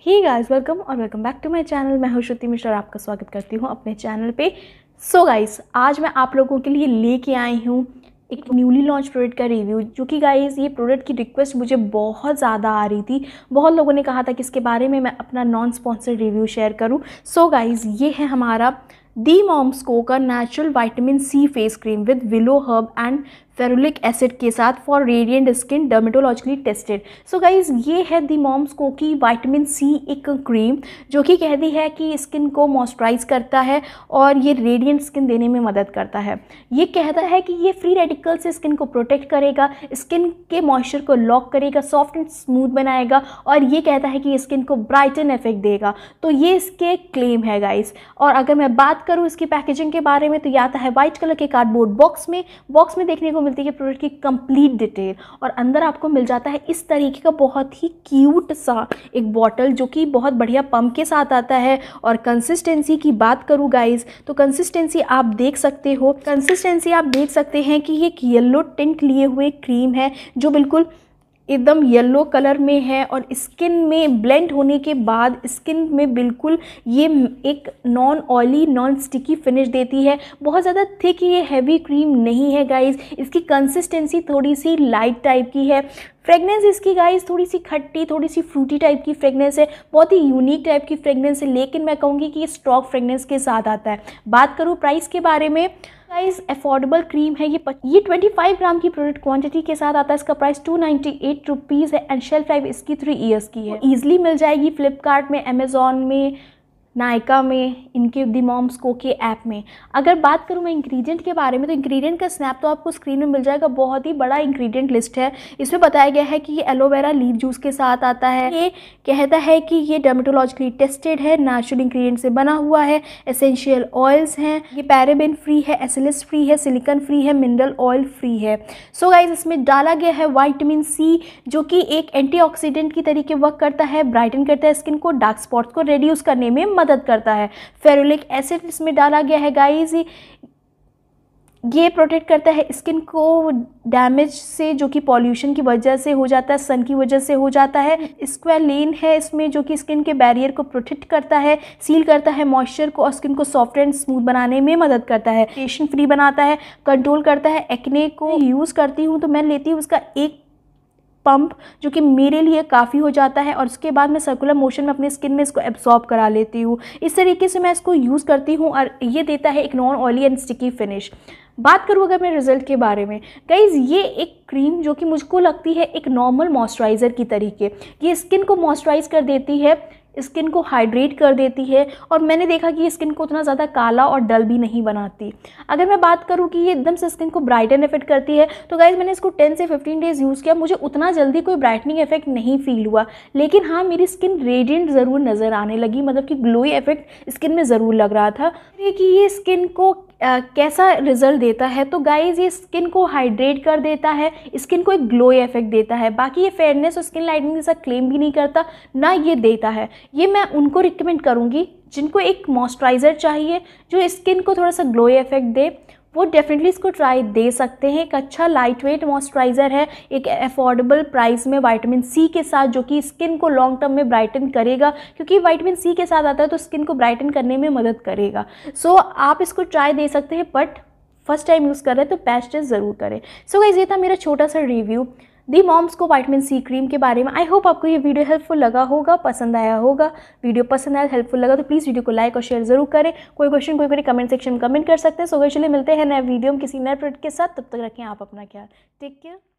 ही guys welcome और welcome back to my channel मैं हूं श्रुति मिश्रा और आपका स्वागत करती हूं अपने चैनल पे सो so गाइज आज मैं आप लोगों के लिए लेके आई हूं एक न्यूली लॉन्च प्रोडक्ट का रिव्यू जो कि गाइज़ ये प्रोडक्ट की रिक्वेस्ट मुझे बहुत ज़्यादा आ रही थी बहुत लोगों ने कहा था कि इसके बारे में मैं अपना नॉन स्पॉन्सर्ड रिव्यू शेयर करूँ सो गाइज़ ये है हमारा दी मॉम्स को का natural vitamin C face cream with willow herb and ferulic acid के साथ for radiant skin dermatologically tested so guys ये है दी मॉम्स को की वाइटामिन सी एक क्रीम जो कि कहती है कि स्किन को मॉइस्चराइज करता है और ये रेडियंट स्किन देने में मदद करता है ये कहता है कि ये फ्री रेडिकल से स्किन को प्रोटेक्ट करेगा स्किन के मॉइस्चर को लॉक करेगा सॉफ्ट एंड स्मूथ बनाएगा और ये कहता है कि स्किन को ब्राइटन इफेक्ट देगा तो ये इसके क्लेम है गाइज और अगर मैं बात करूँ इसकी पैकेजिंग के बारे में तो यह आता है वाइट कलर के कार्डबोर्ड बॉक्स में बॉक्स में देखने को मिलती है प्रोडक्ट की कंप्लीट डिटेल और अंदर आपको मिल जाता है इस तरीके का बहुत ही क्यूट सा एक बॉटल जो कि बहुत बढ़िया पम्प के साथ आता है और कंसिस्टेंसी की बात करूँ गाइज तो कंसिस्टेंसी आप देख सकते हो कंसिस्टेंसी आप देख सकते हैं कि ये येल्लो टिंट लिए हुए क्रीम है जो बिल्कुल एकदम येलो कलर में है और स्किन में ब्लेंड होने के बाद स्किन में बिल्कुल ये एक non oily non sticky finish देती है बहुत ज़्यादा थिक ये हैवी क्रीम नहीं है गाइज इसकी कंसिस्टेंसी थोड़ी सी लाइट टाइप की है फ्रेगनेंस इसकी गाइस थोड़ी सी खट्टी थोड़ी सी फ्रूटी टाइप की फ्रेगनेंस है बहुत ही यूनिक टाइप की फ्रेगनेंस है लेकिन मैं कहूँगी कि ये स्ट्रॉक फ्रेगनेंस के साथ आता है बात करूँ प्राइस के बारे में प्राइस अफोर्डेबल क्रीम है ये ये 25 ग्राम की प्रोडक्ट क्वांटिटी के साथ आता है इसका price two ninety eight rupees है एंड शेल्फ लाइफ इसकी थ्री ईयर्स की है ईजिली मिल जाएगी फ्लिपकार्ट में अमेजोन में नायका में इनके दी मॉम्स को के ऐप में अगर बात करूँ मैं इंग्रेडिएंट के बारे में तो इंग्रेडिएंट का स्नैप तो आपको स्क्रीन में मिल जाएगा बहुत ही बड़ा इंग्रेडिएंट लिस्ट है इसमें बताया गया है कि ये एलोवेरा लीव जूस के साथ आता है ये कहता है कि ये डर्मेटोलॉजिकली टेस्टेड है नेचुरल इंग्रीडियंट से बना हुआ है एसेंशियल ऑयल्स हैं ये पैराबिन फ्री है एसएलएस फ्री है सिलिकन फ्री है मिनरल ऑयल फ्री है सो so गाइज इसमें डाला गया है वाइटमिन सी जो कि एक एंटी की तरीके वर्क करता है ब्राइटन करता है स्किन को डार्क स्पॉट्स को रेड्यूस करने में मदद करता है फेरुलिक एसिड इसमें डाला गया है गाइज ये प्रोटेक्ट करता है स्किन को डैमेज से जो कि पॉल्यूशन की वजह से हो जाता है सन की वजह से हो जाता है स्क्वेलिन है इसमें जो कि स्किन के बैरियर को प्रोटेक्ट करता है सील करता है मॉइस्चर को और स्किन को सॉफ्ट एंड स्मूथ बनाने में मदद करता है पेशन फ्री बनाता है कंट्रोल करता है एक्ने को यूज़ करती हूँ तो मैं लेती हूँ उसका एक पंप जो कि मेरे लिए काफ़ी हो जाता है और उसके बाद मैं सर्कुलर मोशन में अपनी स्किन में इसको एब्जॉर्ब करा लेती हूँ इस तरीके से मैं इसको यूज़ करती हूँ और ये देता है एक non oily and sticky finish बात करूँ अगर मैं रिज़ल्ट के बारे में गाइज़ ये एक क्रीम जो कि मुझको लगती है एक नॉर्मल मॉइस्चराइज़र की तरीके ये स्किन को मॉइस्चराइज़ कर देती है स्किन को हाइड्रेट कर देती है और मैंने देखा कि ये स्किन को उतना ज़्यादा काला और डल भी नहीं बनाती अगर मैं बात करूँ कि ये एकदम से स्किन को ब्राइटन इफेक्ट करती है तो गाइज़ मैंने इसको 10 से 15 डेज़ यूज़ किया मुझे उतना जल्दी कोई ब्राइटनिंग इफेक्ट नहीं फ़ील हुआ लेकिन हाँ मेरी स्किन रेडियंट ज़रूर नज़र आने लगी मतलब कि ग्लोई इफेक्ट स्किन में ज़रूर लग रहा था कि ये स्किन को आ, कैसा रिजल्ट देता है तो गाइज़ ये स्किन को हाइड्रेट कर देता है स्किन को एक ग्लो इफेक्ट देता है बाकी ये फेयरनेस और स्किन लाइटनिंग जैसा क्लेम भी नहीं करता ना ये देता है ये मैं उनको रिकमेंड करूँगी जिनको एक मॉइस्चराइज़र चाहिए जो स्किन को थोड़ा सा ग्लोए इफेक्ट दे वो डेफिनेटली इसको ट्राई दे सकते हैं एक अच्छा लाइट वेट मॉइस्चराइज़र है एक अफोर्डेबल प्राइस में वाइटामिन सी के साथ जो कि स्किन को लॉन्ग टर्म में ब्राइटन करेगा क्योंकि वाइटामिन सी के साथ आता है तो स्किन को ब्राइटन करने में मदद करेगा सो so, आप इसको ट्राई दे सकते हैं बट फर्स्ट टाइम यूज़ कर रहे हैं तो पैस्ट ज़रूर करें सो so, गाइज़ ये था मेरा छोटा सा review The moms Co vitamin C cream के बारे में आई होप आपको ये वीडियो हेल्पफुल लगा होगा पसंद आया होगा वीडियो पसंद आया हेल्पफुल लगा तो प्लीज़ वीडियो को लाइक और शेयर जरूर करें कोई क्वेश्चन कोई करें कमेंट सेक्शन में कमेंट कर सकते हैं सो चलिए मिलते हैं नए वीडियो में किसी नए प्रोडक्ट के साथ तब तक रखें आप अपना ख्याल टेक केयर